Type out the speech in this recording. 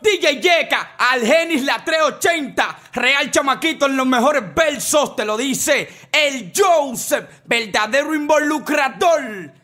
DJ Yeka, al Genis la 380, Real Chamaquito en los mejores versos, te lo dice el Joseph, verdadero involucrador.